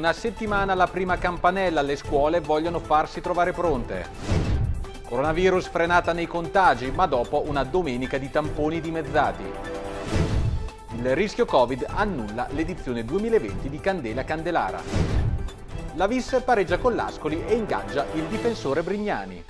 Una settimana alla prima campanella, le scuole vogliono farsi trovare pronte. Coronavirus frenata nei contagi, ma dopo una domenica di tamponi dimezzati. Il rischio Covid annulla l'edizione 2020 di Candela Candelara. La Visse pareggia con l'Ascoli e ingaggia il difensore Brignani.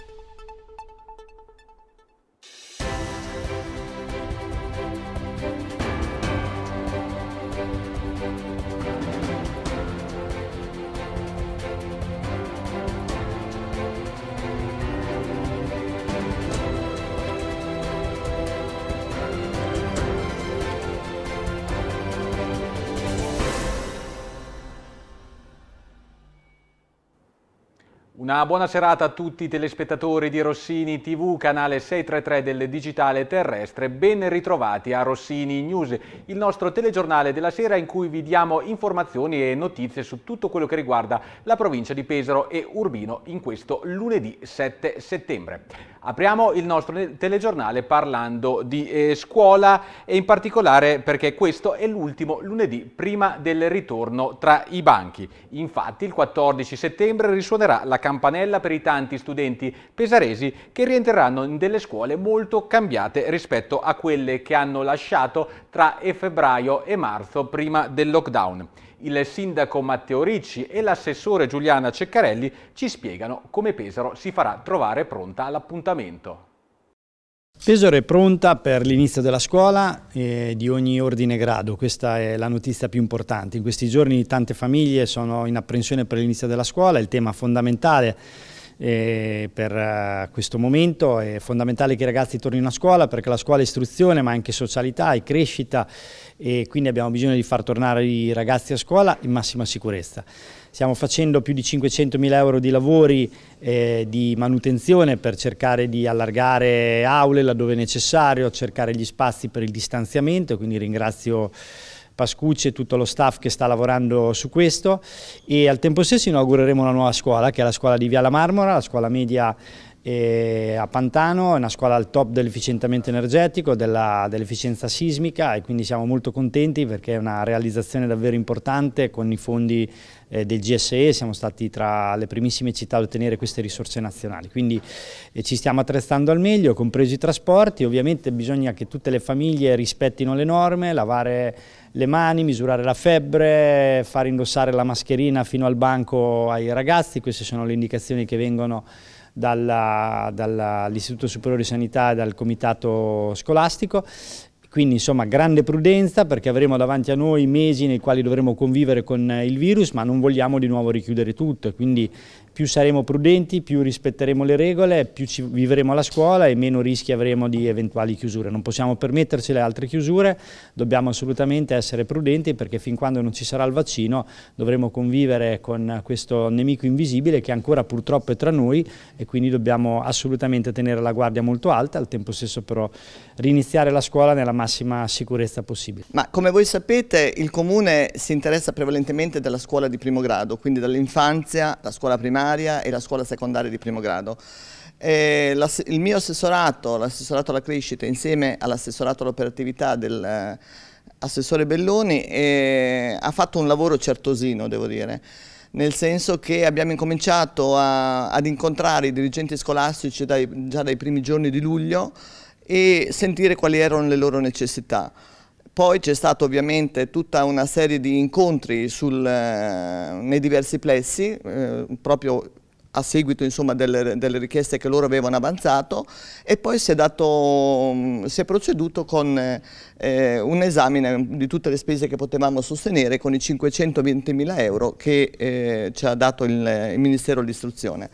Una buona serata a tutti i telespettatori di Rossini TV, canale 633 del digitale terrestre, ben ritrovati a Rossini News, il nostro telegiornale della sera in cui vi diamo informazioni e notizie su tutto quello che riguarda la provincia di Pesaro e Urbino in questo lunedì 7 settembre. Apriamo il nostro telegiornale parlando di eh, scuola e in particolare perché questo è l'ultimo lunedì prima del ritorno tra i banchi. Infatti il 14 settembre risuonerà la campagna campanella per i tanti studenti pesaresi che rientreranno in delle scuole molto cambiate rispetto a quelle che hanno lasciato tra febbraio e marzo prima del lockdown. Il sindaco Matteo Ricci e l'assessore Giuliana Ceccarelli ci spiegano come Pesaro si farà trovare pronta all'appuntamento. Pesaro è pronta per l'inizio della scuola eh, di ogni ordine e grado, questa è la notizia più importante. In questi giorni tante famiglie sono in apprensione per l'inizio della scuola, il tema fondamentale eh, per eh, questo momento è fondamentale che i ragazzi tornino a scuola perché la scuola è istruzione ma anche socialità e crescita e quindi abbiamo bisogno di far tornare i ragazzi a scuola in massima sicurezza. Stiamo facendo più di 500.000 euro di lavori eh, di manutenzione per cercare di allargare aule laddove necessario, cercare gli spazi per il distanziamento, quindi ringrazio Pascucci e tutto lo staff che sta lavorando su questo e al tempo stesso inaugureremo una nuova scuola che è la scuola di Viala Marmora, la scuola media e a Pantano è una scuola al top dell'efficientamento energetico, dell'efficienza dell sismica e quindi siamo molto contenti perché è una realizzazione davvero importante con i fondi eh, del GSE, siamo stati tra le primissime città ad ottenere queste risorse nazionali, quindi eh, ci stiamo attrezzando al meglio, compresi i trasporti, ovviamente bisogna che tutte le famiglie rispettino le norme, lavare le mani, misurare la febbre, far indossare la mascherina fino al banco ai ragazzi, queste sono le indicazioni che vengono dall'Istituto Superiore di Sanità e dal Comitato Scolastico quindi insomma grande prudenza perché avremo davanti a noi mesi nei quali dovremo convivere con eh, il virus ma non vogliamo di nuovo richiudere tutto quindi più saremo prudenti, più rispetteremo le regole, più ci vivremo alla scuola e meno rischi avremo di eventuali chiusure. Non possiamo permetterci le altre chiusure, dobbiamo assolutamente essere prudenti perché fin quando non ci sarà il vaccino dovremo convivere con questo nemico invisibile che ancora purtroppo è tra noi e quindi dobbiamo assolutamente tenere la guardia molto alta, al tempo stesso però riniziare la scuola nella massima sicurezza possibile. Ma come voi sapete il Comune si interessa prevalentemente della scuola di primo grado, quindi dall'infanzia, la scuola primaria, primaria e la scuola secondaria di primo grado. Eh, il mio assessorato, l'assessorato alla crescita insieme all'assessorato all'operatività dell'assessore eh, Belloni eh, ha fatto un lavoro certosino devo dire nel senso che abbiamo incominciato a, ad incontrare i dirigenti scolastici dai, già dai primi giorni di luglio e sentire quali erano le loro necessità. Poi c'è stata ovviamente tutta una serie di incontri sul, eh, nei diversi plessi, eh, proprio a seguito insomma, delle, delle, richieste che loro avevano avanzato e poi si è, dato, mm, si è proceduto con eh, un esame di tutte le spese che potevamo sostenere con i 520 mila euro che eh, ci ha dato il, il Ministero dell'Istruzione.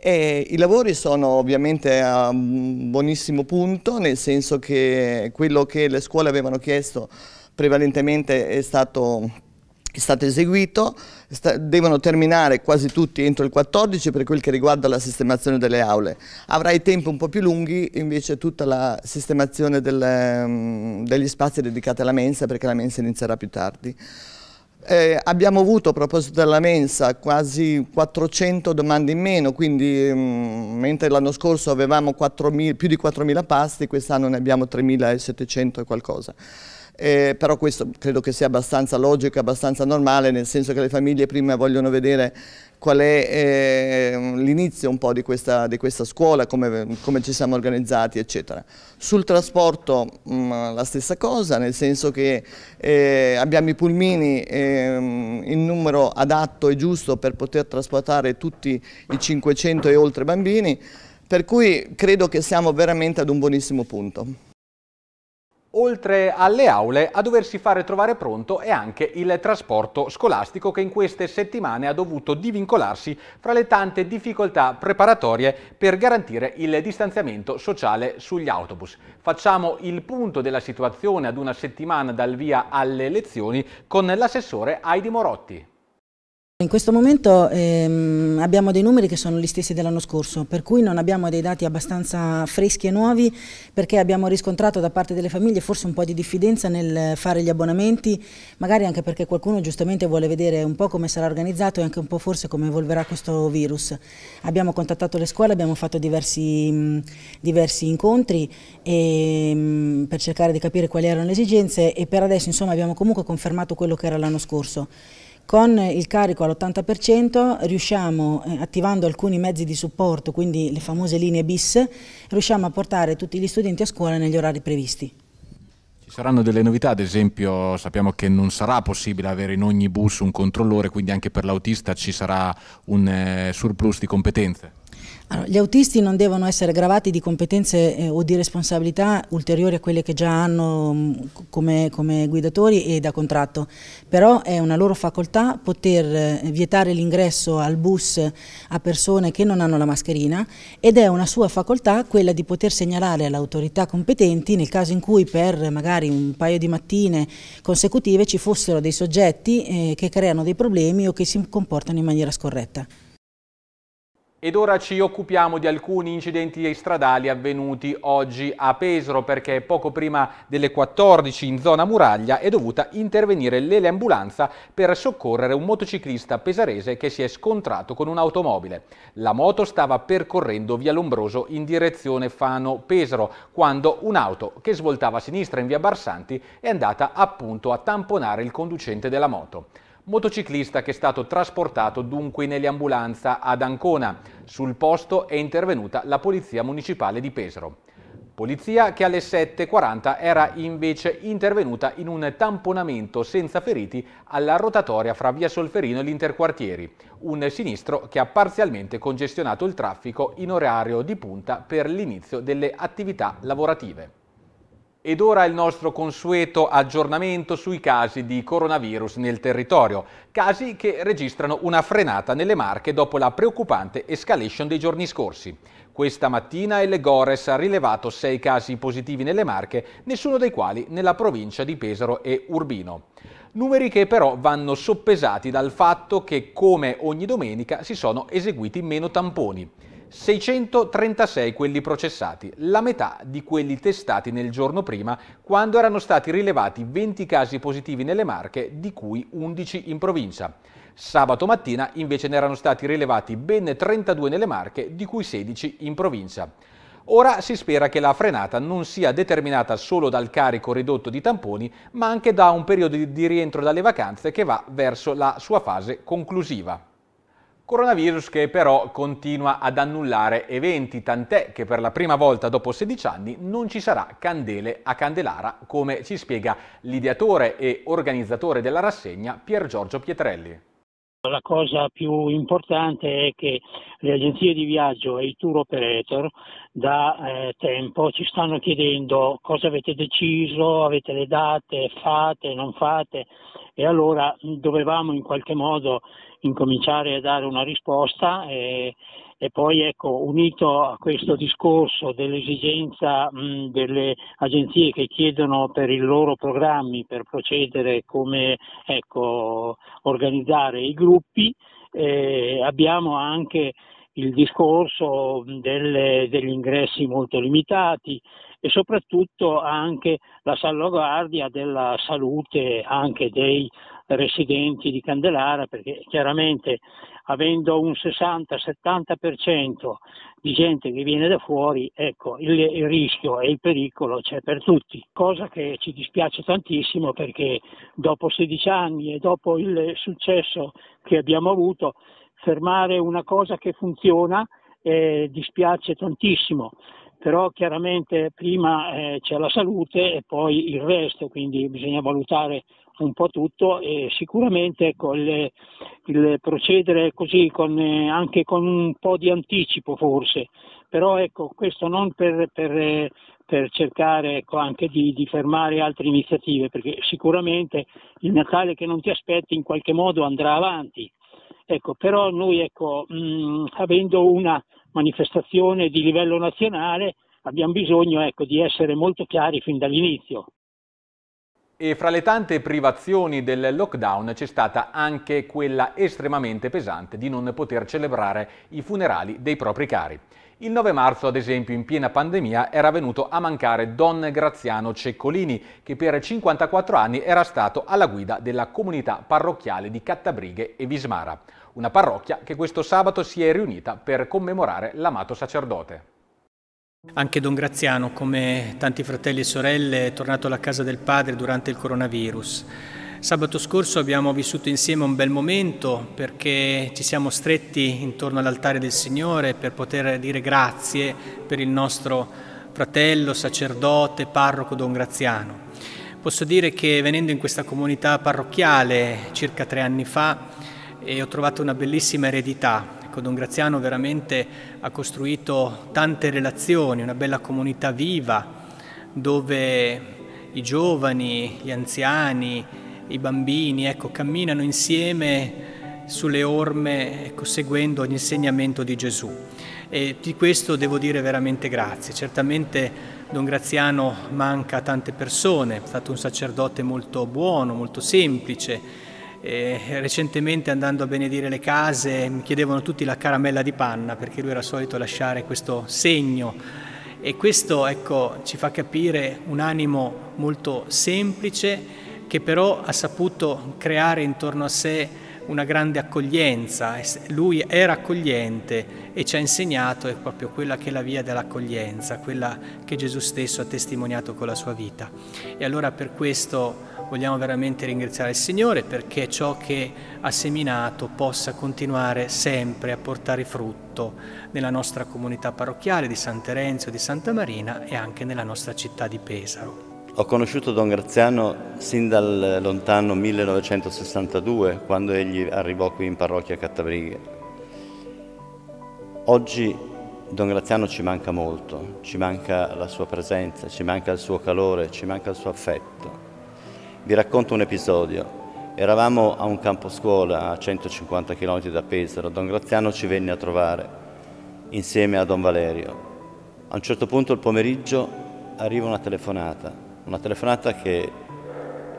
E I lavori sono ovviamente a buonissimo punto, nel senso che quello che le scuole avevano chiesto prevalentemente è stato, è stato eseguito, sta, devono terminare quasi tutti entro il 14 per quel che riguarda la sistemazione delle aule. Avrai tempi un po' più lunghi invece tutta la sistemazione del, mm, degli spazi dedicati alla mensa perché la mensa inizierà più tardi. Eh, abbiamo avuto a proposito della mensa quasi 400 domande in meno, quindi mh, mm, mentre l'anno scorso avevamo 4 più di 4.000 pasti, quest'anno ne abbiamo 3.700 e qualcosa eh, però questo credo che sia abbastanza logico, abbastanza normale, nel senso che le famiglie prima vogliono vedere qual è eh, l'inizio un po' di questa, di questa scuola, come, come, ci siamo organizzati eccetera. Sul trasporto mh, mm, la stessa cosa, nel senso che eh, abbiamo i pulmini eh, in numero adatto e giusto per poter trasportare tutti i 500 e oltre bambini, per cui credo che siamo veramente ad un buonissimo punto. Oltre alle aule, a doversi fare trovare pronto è anche il trasporto scolastico che in queste settimane ha dovuto divincolarsi fra le tante difficoltà preparatorie per garantire il distanziamento sociale sugli autobus. Facciamo il punto della situazione ad una settimana dal via alle lezioni con l'assessore Aidi Morotti. In questo momento ehm, abbiamo dei numeri che sono gli stessi dell'anno scorso, per cui non abbiamo dei dati abbastanza freschi e nuovi perché abbiamo riscontrato da parte delle famiglie forse un po' di diffidenza nel fare gli abbonamenti, magari anche perché qualcuno giustamente vuole vedere un po' come sarà organizzato e anche un po' forse come evolverà questo virus. Abbiamo contattato le scuole, abbiamo fatto diversi, mh, diversi incontri e, ehm, mh, per cercare di capire quali erano le esigenze e per adesso insomma, abbiamo comunque confermato quello che era l'anno scorso. Con il carico all'80% riusciamo, eh, attivando alcuni mezzi di supporto, quindi le famose linee bis, riusciamo a portare tutti gli studenti a scuola negli orari previsti. Ci saranno delle novità, ad esempio sappiamo che non sarà possibile avere in ogni bus un controllore, quindi anche per l'autista ci sarà un eh, surplus di competenze. Allora, gli autisti non devono essere gravati di competenze eh, o di responsabilità ulteriori a quelle che già hanno mh, mm, come, come, guidatori e da contratto, però è una loro facoltà poter eh, vietare l'ingresso al bus a persone che non hanno la mascherina ed è una sua facoltà quella di poter segnalare alle autorità competenti nel caso in cui per magari un paio di mattine consecutive ci fossero dei soggetti eh, che creano dei problemi o che si comportano in maniera scorretta. Ed ora ci occupiamo di alcuni incidenti stradali avvenuti oggi a Pesaro perché poco prima delle 14 in zona muraglia è dovuta intervenire l'eleambulanza per soccorrere un motociclista pesarese che si è scontrato con un'automobile. La moto stava percorrendo via Lombroso in direzione Fano-Pesaro quando un'auto che svoltava a sinistra in via Barsanti è andata appunto a tamponare il conducente della moto motociclista che è stato trasportato dunque in eliambulanza ad Ancona. Sul posto è intervenuta la Polizia Municipale di Pesaro. Polizia che alle 7.40 era invece intervenuta in un tamponamento senza feriti alla rotatoria fra via Solferino e l'Interquartieri, un sinistro che ha parzialmente congestionato il traffico in orario di punta per l'inizio delle attività lavorative. Ed ora il nostro consueto aggiornamento sui casi di coronavirus nel territorio, casi che registrano una frenata nelle Marche dopo la preoccupante escalation dei giorni scorsi. Questa mattina il Gores ha rilevato sei casi positivi nelle Marche, nessuno dei quali nella provincia di Pesaro e Urbino. Numeri che però vanno soppesati dal fatto che come ogni domenica si sono eseguiti meno tamponi. 636 quelli processati, la metà di quelli testati nel giorno prima, quando erano stati rilevati 20 casi positivi nelle Marche, di cui 11 in provincia. Sabato mattina invece ne erano stati rilevati ben 32 nelle Marche, di cui 16 in provincia. Ora si spera che la frenata non sia determinata solo dal carico ridotto di tamponi, ma anche da un periodo di rientro dalle vacanze che va verso la sua fase conclusiva. Coronavirus che però continua ad annullare eventi, tant'è che per la prima volta dopo 16 anni non ci sarà candele a Candelara, come ci spiega l'ideatore e organizzatore della rassegna Pier Giorgio Pietrelli. La cosa più importante è che le agenzie di viaggio e i tour operator da eh, tempo ci stanno chiedendo cosa avete deciso, avete le date, fate, non fate e allora dovevamo in qualche modo incominciare a dare una risposta e, e poi ecco, unito a questo discorso dell'esigenza mh, delle agenzie che chiedono per i loro programmi per procedere come ecco, organizzare i gruppi, eh, abbiamo anche il discorso delle, degli ingressi molto limitati e soprattutto anche la salvaguardia della salute anche dei residenti di Candelara perché chiaramente avendo un 60-70% di gente che viene da fuori, ecco, il, il, rischio e il pericolo c'è per tutti, cosa che ci dispiace tantissimo perché dopo 16 anni e dopo il successo che abbiamo avuto, fermare una cosa che funziona eh, dispiace tantissimo però chiaramente prima eh, c'è la salute e poi il resto, quindi bisogna valutare un po' tutto e sicuramente le, il procedere così con, eh, anche con un po' di anticipo forse, però ecco questo non per, per, per cercare ecco, anche di, di, fermare altre iniziative, perché sicuramente il Natale che non ti aspetti in qualche modo andrà avanti Ecco, però noi ecco, mh, mm, avendo una manifestazione di livello nazionale abbiamo bisogno ecco, di essere molto chiari fin dall'inizio. E fra le tante privazioni del lockdown c'è stata anche quella estremamente pesante di non poter celebrare i funerali dei propri cari. Il 9 marzo, ad esempio, in piena pandemia, era venuto a mancare Don Graziano Ceccolini, che per 54 anni era stato alla guida della comunità parrocchiale di Cattabrighe e Vismara una parrocchia che questo sabato si è riunita per commemorare l'amato sacerdote. Anche Don Graziano, come tanti fratelli e sorelle, è tornato alla casa del padre durante il coronavirus. Sabato scorso abbiamo vissuto insieme un bel momento perché ci siamo stretti intorno all'altare del Signore per poter dire grazie per il nostro fratello, sacerdote, parroco Don Graziano. Posso dire che venendo in questa comunità parrocchiale circa tre anni fa e ho trovato una bellissima eredità. Ecco, Don Graziano veramente ha costruito tante relazioni, una bella comunità viva dove i giovani, gli anziani, i bambini ecco, camminano insieme sulle orme, ecco, seguendo l'insegnamento di Gesù. E di questo devo dire veramente grazie. Certamente Don Graziano manca a tante persone, è stato un sacerdote molto buono, molto semplice, eh, recentemente andando a benedire le case mi chiedevano tutti la caramella di panna perché lui era solito lasciare questo segno e questo ecco, ci fa capire un animo molto semplice che però ha saputo creare intorno a sé una grande accoglienza, lui era accogliente e ci ha insegnato è proprio quella che è la via dell'accoglienza, quella che Gesù stesso ha testimoniato con la sua vita. E allora per questo Vogliamo veramente ringraziare il Signore perché ciò che ha seminato possa continuare sempre a portare frutto nella nostra comunità parrocchiale di San Terenzio, di Santa Marina e anche nella nostra città di Pesaro. Ho conosciuto Don Graziano sin dal lontano 1962, quando egli arrivò qui in parrocchia a Cattabrighe. Oggi Don Graziano ci manca molto, ci manca la sua presenza, ci manca il suo calore, ci manca il suo affetto. Vi racconto un episodio. Eravamo a un campo scuola a 150 km da Pesaro. Don Graziano ci venne a trovare insieme a Don Valerio. A un certo punto il pomeriggio arriva una telefonata, una telefonata che,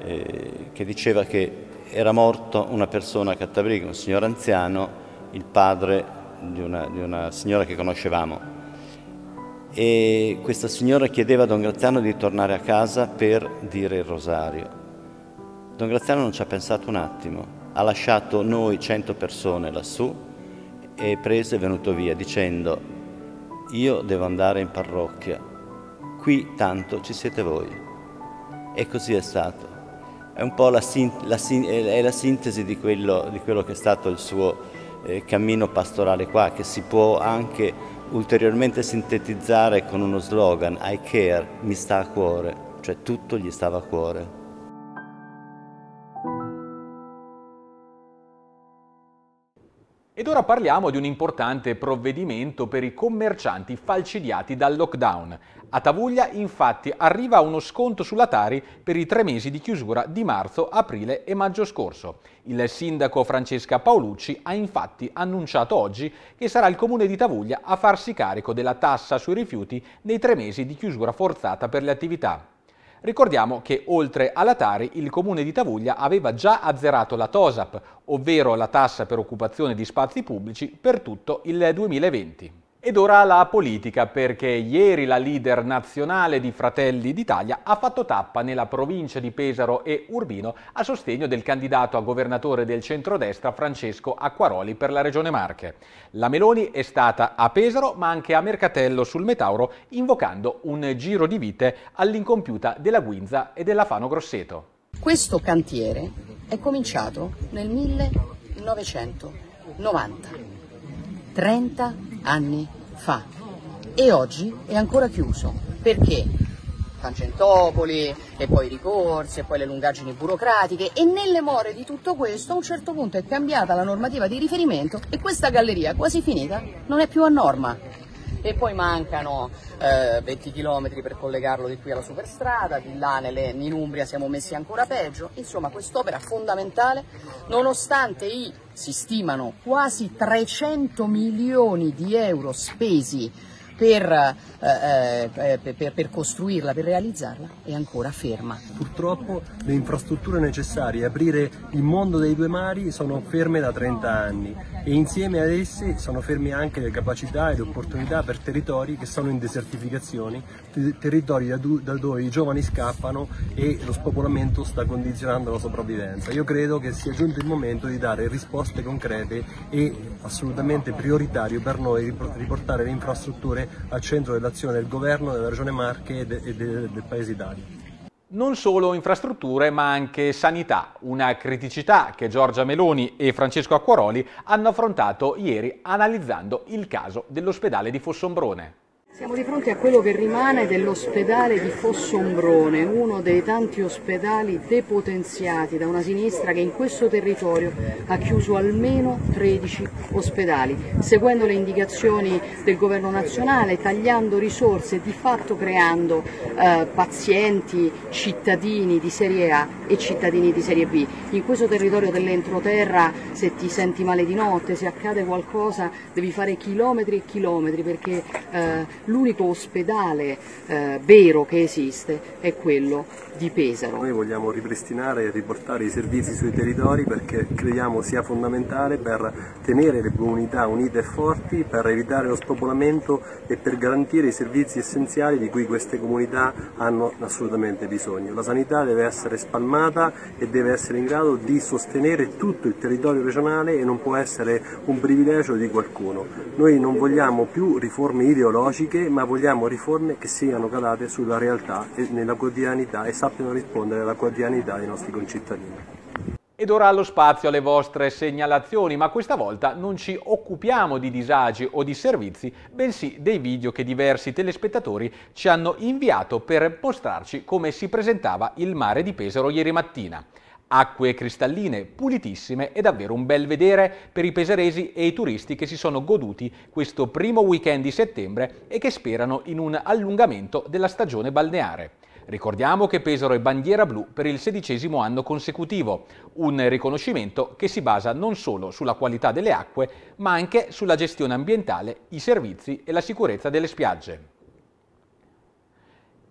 eh, che diceva che era morto una persona a Cattabriga, un signor anziano, il padre di una, di una, signora che conoscevamo. E questa signora chiedeva a Don Graziano di tornare a casa per dire il rosario. Don Graziano non ci ha pensato un attimo, ha lasciato noi 100 persone lassù e preso e venuto via dicendo io devo andare in parrocchia, qui tanto ci siete voi. E così è stato. È un po' la, sin la, sin è la sintesi di quello, di quello, che è stato il suo eh, cammino pastorale qua, che si può anche ulteriormente sintetizzare con uno slogan I care, mi sta a cuore, cioè tutto gli stava a cuore. Ed ora parliamo di un importante provvedimento per i commercianti falcidiati dal lockdown. A Tavuglia infatti arriva uno sconto sulla Tari per i tre mesi di chiusura di marzo, aprile e maggio scorso. Il sindaco Francesca Paolucci ha infatti annunciato oggi che sarà il comune di Tavuglia a farsi carico della tassa sui rifiuti nei tre mesi di chiusura forzata per le attività. Ricordiamo che oltre alla Tari il comune di Tavuglia aveva già azzerato la TOSAP, ovvero la tassa per occupazione di spazi pubblici, per tutto il 2020. Ed ora la politica, perché ieri la leader nazionale di Fratelli d'Italia ha fatto tappa nella provincia di Pesaro e Urbino a sostegno del candidato a governatore del centrodestra Francesco Acquaroli per la regione Marche. La Meloni è stata a Pesaro ma anche a Mercatello sul Metauro invocando un giro di vite all'incompiuta della Guinza e della Fano Grosseto. Questo cantiere è cominciato nel 1990, 30 anni fa e oggi è ancora chiuso perché Tangentopoli e poi i ricorsi e poi le lungaggini burocratiche e nelle more di tutto questo a un certo punto è cambiata la normativa di riferimento e questa galleria quasi finita non è più a norma e poi mancano eh, 20 km per collegarlo di qui alla superstrada, di là nelle, in Umbria siamo messi ancora peggio, insomma quest'opera fondamentale nonostante i, si stimano, quasi 300 milioni di euro spesi per, eh, eh per, per, costruirla, per realizzarla, è ancora ferma. Purtroppo le infrastrutture necessarie a aprire il mondo dei due mari sono ferme da 30 anni e insieme ad esse sono ferme anche le capacità e le opportunità per territori che sono in desertificazione, territori da, da dove i giovani scappano e lo spopolamento sta condizionando la sopravvivenza. Io credo che sia giunto il momento di dare risposte concrete e assolutamente prioritario per noi riportare le infrastrutture al centro dell'azione del governo della regione Marche e, de e de del paese Italia. Non solo infrastrutture ma anche sanità, una criticità che Giorgia Meloni e Francesco Acquaroli hanno affrontato ieri analizzando il caso dell'ospedale di Fossombrone. Siamo di fronte a quello che rimane dell'ospedale di Fossombrone, uno dei tanti ospedali depotenziati da una sinistra che in questo territorio ha chiuso almeno 13 ospedali, seguendo le indicazioni del governo nazionale, tagliando risorse, e di fatto creando eh, pazienti, cittadini di serie A e cittadini di serie B. In questo territorio dell'entroterra se ti senti male di notte, se accade qualcosa devi fare chilometri e chilometri perché eh, l'unico ospedale eh, vero che esiste è quello di Pesaro. Noi vogliamo ripristinare e riportare i servizi sui territori perché crediamo sia fondamentale per tenere le comunità unite e forti, per evitare lo spopolamento e per garantire i servizi essenziali di cui queste comunità hanno assolutamente bisogno. La sanità deve essere spalmata e deve essere in grado di sostenere tutto il territorio regionale e non può essere un privilegio di qualcuno. Noi non vogliamo più riforme ideologiche politiche, ma vogliamo riforme che siano calate sulla realtà e nella quotidianità e sappiano rispondere alla quotidianità dei nostri concittadini. Ed ora allo spazio alle vostre segnalazioni, ma questa volta non ci occupiamo di disagi o di servizi, bensì dei video che diversi telespettatori ci hanno inviato per mostrarci come si presentava il mare di Pesaro ieri mattina. Acque cristalline, pulitissime e davvero un bel vedere per i peseresi e i turisti che si sono goduti questo primo weekend di settembre e che sperano in un allungamento della stagione balneare. Ricordiamo che Pesaro è bandiera blu per il sedicesimo anno consecutivo, un riconoscimento che si basa non solo sulla qualità delle acque, ma anche sulla gestione ambientale, i servizi e la sicurezza delle spiagge.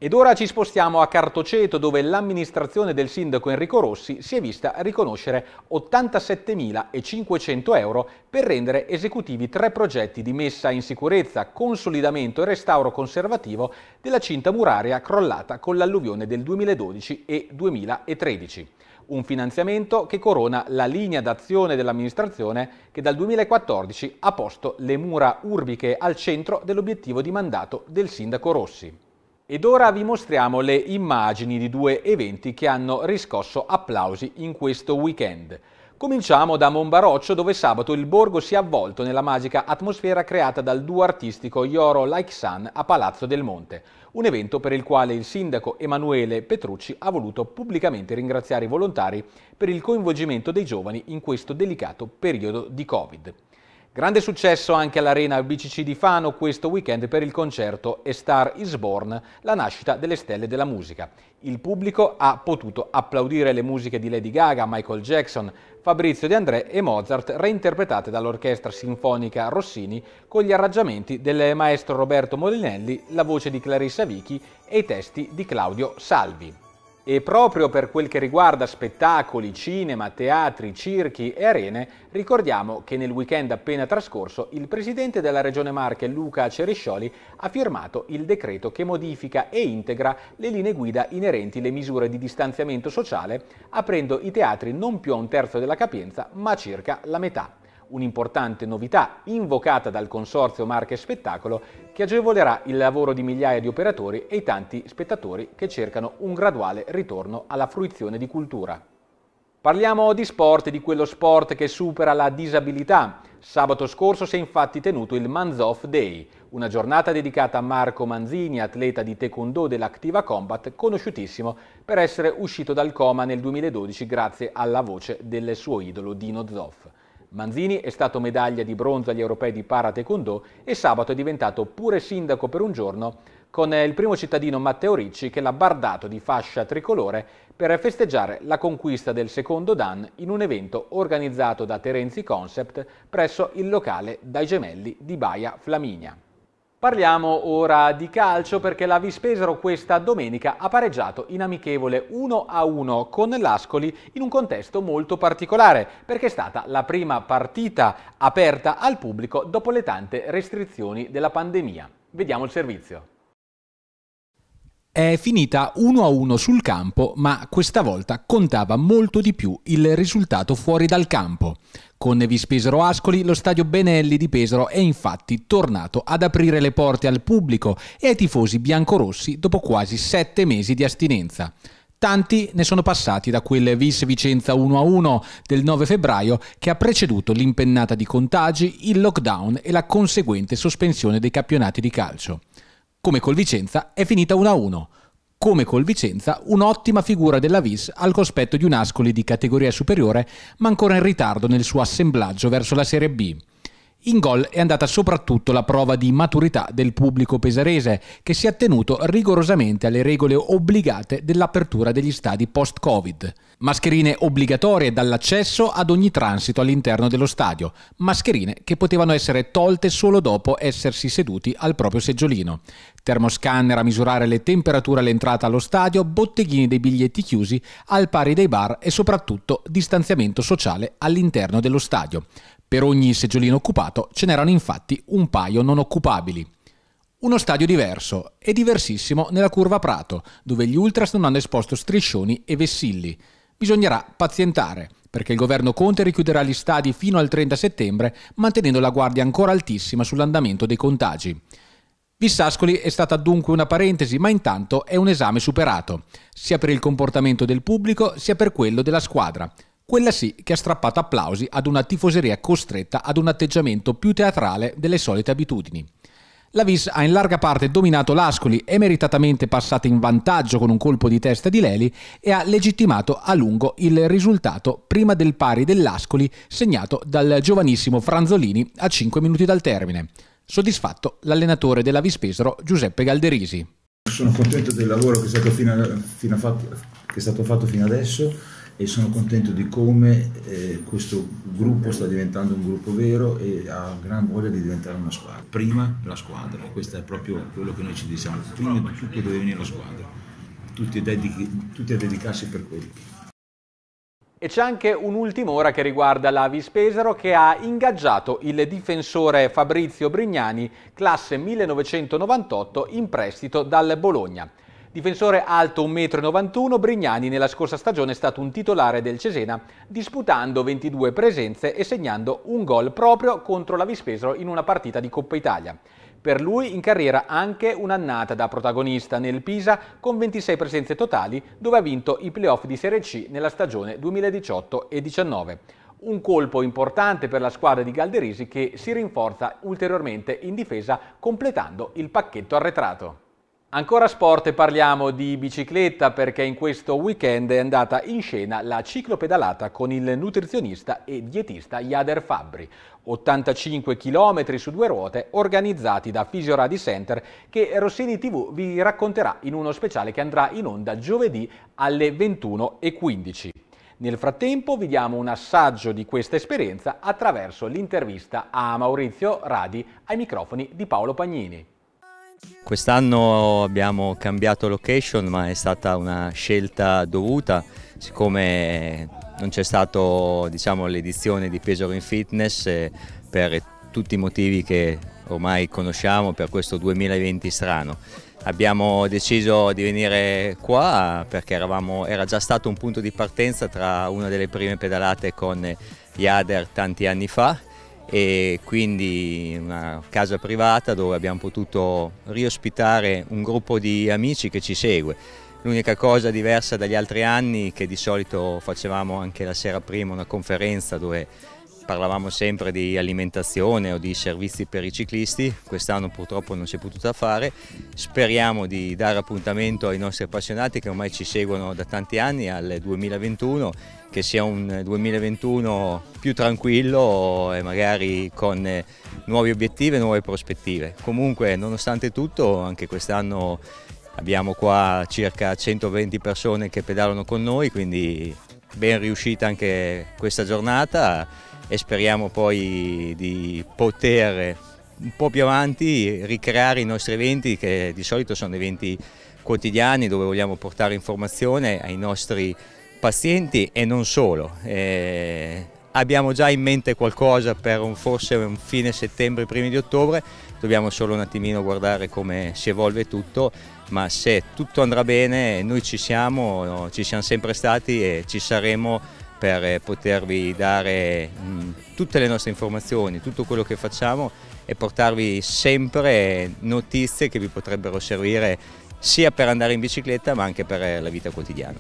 Ed ora ci spostiamo a Cartoceto dove l'amministrazione del sindaco Enrico Rossi si è vista riconoscere 87.500 euro per rendere esecutivi tre progetti di messa in sicurezza, consolidamento e restauro conservativo della cinta muraria crollata con l'alluvione del 2012 e 2013 un finanziamento che corona la linea d'azione dell'amministrazione che dal 2014 ha posto le mura urbiche al centro dell'obiettivo di mandato del sindaco Rossi. Ed ora vi mostriamo le immagini di due eventi che hanno riscosso applausi in questo weekend. Cominciamo da Monbaroccio dove sabato il borgo si è avvolto nella magica atmosfera creata dal duo artistico Yoro Like Sun a Palazzo del Monte, un evento per il quale il sindaco Emanuele Petrucci ha voluto pubblicamente ringraziare i volontari per il coinvolgimento dei giovani in questo delicato periodo di Covid. Grande successo anche all'Arena BCC di Fano questo weekend per il concerto A Star Is Born, la nascita delle stelle della musica. Il pubblico ha potuto applaudire le musiche di Lady Gaga, Michael Jackson, Fabrizio De André e Mozart reinterpretate dall'Orchestra Sinfonica Rossini con gli arrangiamenti del maestro Roberto Molinelli, la voce di Clarissa Vichi e i testi di Claudio Salvi e proprio per quel che riguarda spettacoli, cinema, teatri, circhi e arene, ricordiamo che nel weekend appena trascorso il presidente della Regione Marche Luca Ceriscioli, ha firmato il decreto che modifica e integra le linee guida inerenti le misure di distanziamento sociale, aprendo i teatri non più a un terzo della capienza, ma circa la metà un'importante novità invocata dal Consorzio Marche Spettacolo che agevolerà il lavoro di migliaia di operatori e i tanti spettatori che cercano un graduale ritorno alla fruizione di cultura. Parliamo di sport, di quello sport che supera la disabilità. Sabato scorso si è infatti tenuto il Manzoff Day, una giornata dedicata a Marco Manzini, atleta di taekwondo dell'Activa Combat, conosciutissimo per essere uscito dal coma nel 2012 grazie alla voce del suo idolo Dino Zoff. Manzini è stato medaglia di bronzo agli europei di Para Taekwondo e sabato è diventato pure sindaco per un giorno con il primo cittadino Matteo Ricci che l'ha bardato di fascia tricolore per festeggiare la conquista del secondo Dan in un evento organizzato da Terenzi Concept presso il locale dai gemelli di Baia Flaminia. Parliamo ora di calcio perché la Vispesaro questa domenica ha pareggiato in amichevole 1-1 con l'Ascoli in un contesto molto particolare perché è stata la prima partita aperta al pubblico dopo le tante restrizioni della pandemia. Vediamo il servizio. È finita 1-1 sul campo, ma questa volta contava molto di più il risultato fuori dal campo. Con Vispesero Ascoli lo stadio Benelli di Pesaro è infatti tornato ad aprire le porte al pubblico e ai tifosi biancorossi dopo quasi sette mesi di astinenza. Tanti ne sono passati da quel Vis Vicenza 1-1 del 9 febbraio che ha preceduto l'impennata di contagi, il lockdown e la conseguente sospensione dei campionati di calcio. Come col Vicenza è finita 1-1 come col Vicenza, un'ottima figura della Vis al cospetto di un Ascoli di categoria superiore, ma ancora in ritardo nel suo assemblaggio verso la Serie B. In gol è andata soprattutto la prova di maturità del pubblico pesarese, che si è attenuto rigorosamente alle regole obbligate dell'apertura degli stadi post-Covid. Mascherine obbligatorie dall'accesso ad ogni transito all'interno dello stadio, mascherine che potevano essere tolte solo dopo essersi seduti al proprio seggiolino. Termoscanner a misurare le temperature all'entrata allo stadio, botteghini dei biglietti chiusi, al pari dei bar e soprattutto distanziamento sociale all'interno dello stadio. Per ogni seggiolino occupato ce n'erano infatti un paio non occupabili. Uno stadio diverso e diversissimo nella curva Prato, dove gli ultras non hanno esposto striscioni e vessilli. Bisognerà pazientare, perché il governo Conte richiuderà gli stadi fino al 30 settembre, mantenendo la guardia ancora altissima sull'andamento dei contagi. Vissascoli è stata dunque una parentesi, ma intanto è un esame superato, sia per il comportamento del pubblico sia per quello della squadra. Quella sì che ha strappato applausi ad una tifoseria costretta ad un atteggiamento più teatrale delle solite abitudini. La Vis ha in larga parte dominato l'Ascoli, e meritatamente passata in vantaggio con un colpo di testa di Leli e ha legittimato a lungo il risultato prima del pari dell'Ascoli segnato dal giovanissimo Franzolini a 5 minuti dal termine. Soddisfatto l'allenatore della Vispesaro Giuseppe Galderisi. Sono contento del lavoro che è stato, fino a, fino a fatto, che è stato fatto fino adesso e sono contento di come eh, questo gruppo sta diventando un gruppo vero e ha gran voglia di diventare una squadra. Prima la squadra, questo è proprio quello che noi ci diciamo, prima di tutto deve venire la squadra, tutti, dedichi, tutti a dedicarsi per quello. E c'è anche un'ultima ora che riguarda la Pesaro che ha ingaggiato il difensore Fabrizio Brignani, classe 1998, in prestito dal Bologna. Difensore alto 1,91 m, Brignani nella scorsa stagione è stato un titolare del Cesena, disputando 22 presenze e segnando un gol proprio contro la Vispesero in una partita di Coppa Italia. Per lui in carriera anche un'annata da protagonista nel Pisa con 26 presenze totali dove ha vinto i playoff di Serie C nella stagione 2018 e 19. Un colpo importante per la squadra di Galderisi che si rinforza ulteriormente in difesa completando il pacchetto arretrato. Ancora sport e parliamo di bicicletta perché in questo weekend è andata in scena la ciclopedalata con il nutrizionista e dietista Yader Fabbri. 85 km su due ruote organizzati da Fisioradi Center che Rossini TV vi racconterà in uno speciale che andrà in onda giovedì alle 21.15. Nel frattempo vi diamo un assaggio di questa esperienza attraverso l'intervista a Maurizio Radi ai microfoni di Paolo Pagnini. Quest'anno abbiamo cambiato location ma è stata una scelta dovuta siccome non c'è stata diciamo, l'edizione di Pesaro in Fitness eh, per tutti i motivi che ormai conosciamo per questo 2020 strano. Abbiamo deciso di venire qua perché eravamo, era già stato un punto di partenza tra una delle prime pedalate con Yader tanti anni fa e quindi in una casa privata dove abbiamo potuto riospitare un gruppo di amici che ci segue. L'unica cosa diversa dagli altri anni è che di solito facevamo anche la sera prima una conferenza dove parlavamo sempre di alimentazione o di servizi per i ciclisti, quest'anno purtroppo non si è potuta fare, speriamo di dare appuntamento ai nostri appassionati che ormai ci seguono da tanti anni al 2021, che sia un 2021 più tranquillo e magari con nuovi obiettivi e nuove prospettive. Comunque nonostante tutto anche quest'anno abbiamo qua circa 120 persone che pedalano con noi, quindi ben riuscita anche questa giornata e speriamo poi di poter un po' più avanti ricreare i nostri eventi che di solito sono eventi quotidiani dove vogliamo portare informazione ai nostri pazienti e non solo. Eh, abbiamo già in mente qualcosa per un, forse un fine settembre, primi di ottobre, dobbiamo solo un attimino guardare come si evolve tutto, ma se tutto andrà bene noi ci siamo, ci siamo sempre stati e ci saremo per eh, potervi dare mh, mm, tutte le nostre informazioni, tutto quello che facciamo e portarvi sempre notizie che vi potrebbero servire sia per andare in bicicletta ma anche per eh, la vita quotidiana.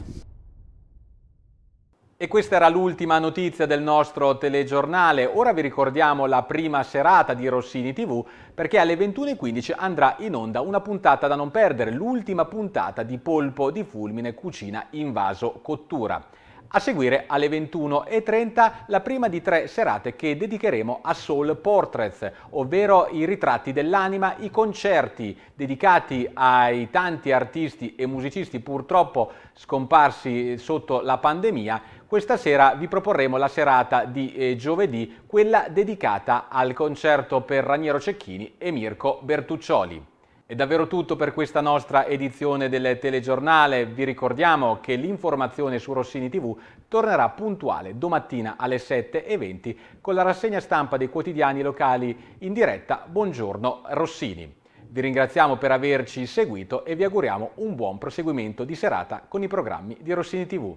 E questa era l'ultima notizia del nostro telegiornale. Ora vi ricordiamo la prima serata di Rossini TV perché alle 21.15 andrà in onda una puntata da non perdere, l'ultima puntata di Polpo di Fulmine Cucina Invaso Cottura. A seguire alle 21.30 la prima di tre serate che dedicheremo a Soul Portraits, ovvero i ritratti dell'anima, i concerti dedicati ai tanti artisti e musicisti purtroppo scomparsi sotto la pandemia. Questa sera vi proporremo la serata di eh, giovedì, quella dedicata al concerto per Raniero Cecchini e Mirko Bertuccioli. È davvero tutto per questa nostra edizione del telegiornale. Vi ricordiamo che l'informazione su Rossini TV tornerà puntuale domattina alle 7.20 con la rassegna stampa dei quotidiani locali in diretta Buongiorno Rossini. Vi ringraziamo per averci seguito e vi auguriamo un buon proseguimento di serata con i programmi di Rossini TV.